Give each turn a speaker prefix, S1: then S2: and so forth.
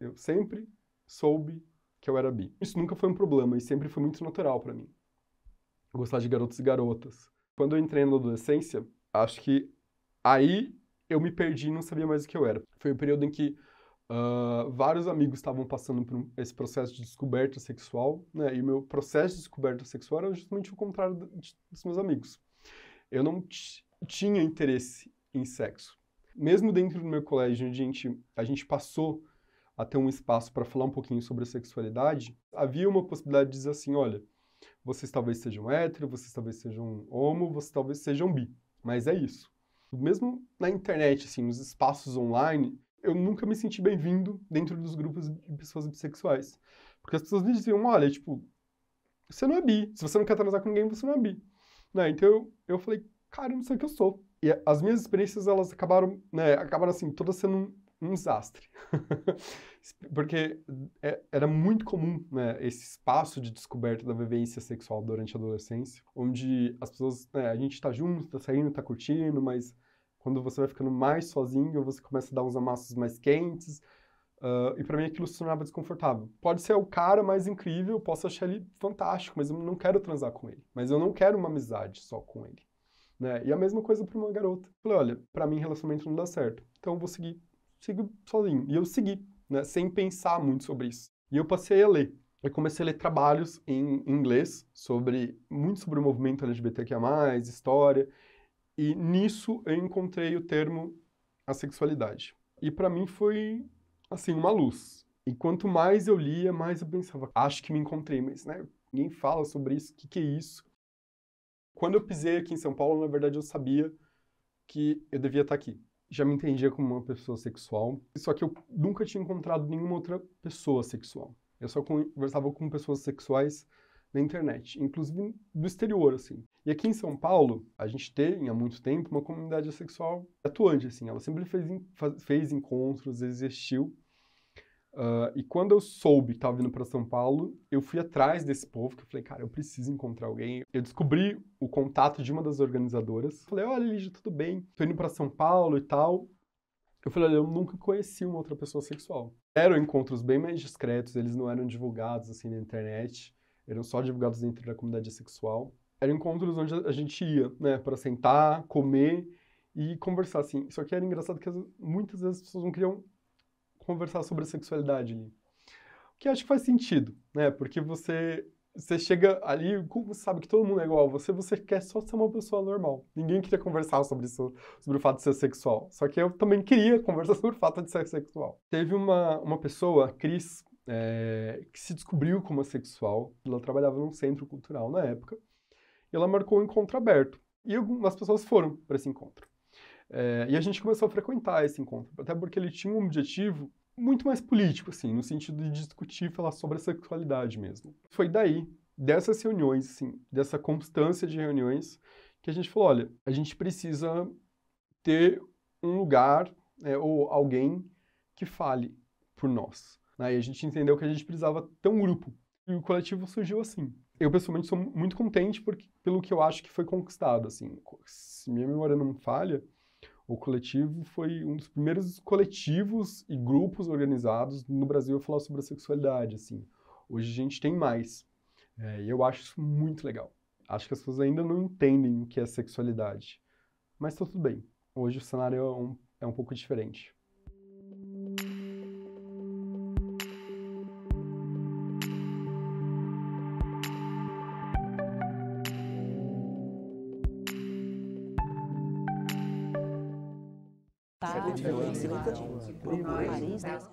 S1: eu sempre soube que eu era bi. Isso nunca foi um problema e sempre foi muito natural para mim. Gostar de garotos e garotas. Quando eu entrei na adolescência, acho que aí eu me perdi e não sabia mais o que eu era. Foi o um período em que uh, vários amigos estavam passando por esse processo de descoberta sexual, né? E o meu processo de descoberta sexual era justamente o contrário de, dos meus amigos. Eu não tinha interesse em sexo. Mesmo dentro do meu colégio, a gente, a gente passou a ter um espaço para falar um pouquinho sobre a sexualidade, havia uma possibilidade de dizer assim, olha, vocês talvez sejam hétero, vocês talvez sejam homo, vocês talvez sejam bi, mas é isso. Mesmo na internet, assim, nos espaços online, eu nunca me senti bem-vindo dentro dos grupos de pessoas bissexuais. Porque as pessoas me diziam, olha, tipo, você não é bi. Se você não quer transar com ninguém, você não é bi. Né? Então eu, eu falei, cara, eu não sei o que eu sou. E as minhas experiências, elas acabaram, né, acabaram assim, todas sendo um desastre. Porque é, era muito comum né, esse espaço de descoberta da vivência sexual durante a adolescência, onde as pessoas, né, a gente tá junto, tá saindo, tá curtindo, mas quando você vai ficando mais sozinho, você começa a dar uns amassos mais quentes, uh, e para mim aquilo se tornava desconfortável. Pode ser o cara mais incrível, posso achar ele fantástico, mas eu não quero transar com ele, mas eu não quero uma amizade só com ele. Né? E a mesma coisa para uma garota. falei, olha, para mim relacionamento não dá certo, então eu vou seguir sigo sozinho. E eu segui, né, sem pensar muito sobre isso. E eu passei a ler. Eu comecei a ler trabalhos em inglês sobre muito sobre o movimento LGBTQIA+, história, e nisso eu encontrei o termo asexualidade E para mim foi assim uma luz. E quanto mais eu lia, mais eu pensava, acho que me encontrei, mas né, ninguém fala sobre isso, o que, que é isso? Quando eu pisei aqui em São Paulo, na verdade eu sabia que eu devia estar tá aqui já me entendia como uma pessoa sexual, só que eu nunca tinha encontrado nenhuma outra pessoa sexual. Eu só conversava com pessoas sexuais na internet, inclusive do exterior, assim. E aqui em São Paulo, a gente tem há muito tempo uma comunidade sexual atuante, assim. Ela sempre fez, fez encontros, existiu. Uh, e quando eu soube que estava vindo para São Paulo, eu fui atrás desse povo, que eu falei, cara, eu preciso encontrar alguém. Eu descobri o contato de uma das organizadoras. Falei, olha, Lígia, tudo bem, tô indo para São Paulo e tal. Eu falei, olha, eu nunca conheci uma outra pessoa sexual. Eram encontros bem mais discretos, eles não eram divulgados assim na internet, eram só divulgados dentro da comunidade sexual. Eram encontros onde a gente ia, né, para sentar, comer e conversar assim. Só que era engraçado que muitas vezes as pessoas não queriam conversar sobre a sexualidade ali. O que acho que faz sentido, né? Porque você você chega ali, como você sabe que todo mundo é igual a você, você quer só ser uma pessoa normal. Ninguém queria conversar sobre isso, sobre o fato de ser sexual. Só que eu também queria conversar sobre o fato de ser sexual. Teve uma, uma pessoa, Cris, é, que se descobriu como sexual. Ela trabalhava num centro cultural na época. E ela marcou um encontro aberto. E algumas pessoas foram para esse encontro. É, e a gente começou a frequentar esse encontro, até porque ele tinha um objetivo muito mais político, assim, no sentido de discutir, falar sobre a sexualidade mesmo. Foi daí, dessas reuniões, assim, dessa constância de reuniões, que a gente falou, olha, a gente precisa ter um lugar né, ou alguém que fale por nós. Né? E a gente entendeu que a gente precisava ter um grupo. E o coletivo surgiu assim. Eu, pessoalmente, sou muito contente porque, pelo que eu acho que foi conquistado, assim. Se minha memória não falha, o coletivo foi um dos primeiros coletivos e grupos organizados no Brasil a falar sobre a sexualidade, assim. Hoje a gente tem mais. É, e eu acho isso muito legal. Acho que as pessoas ainda não entendem o que é sexualidade. Mas tá tudo bem. Hoje o cenário é um, é um pouco diferente. tá, é, é, é, é, é, é,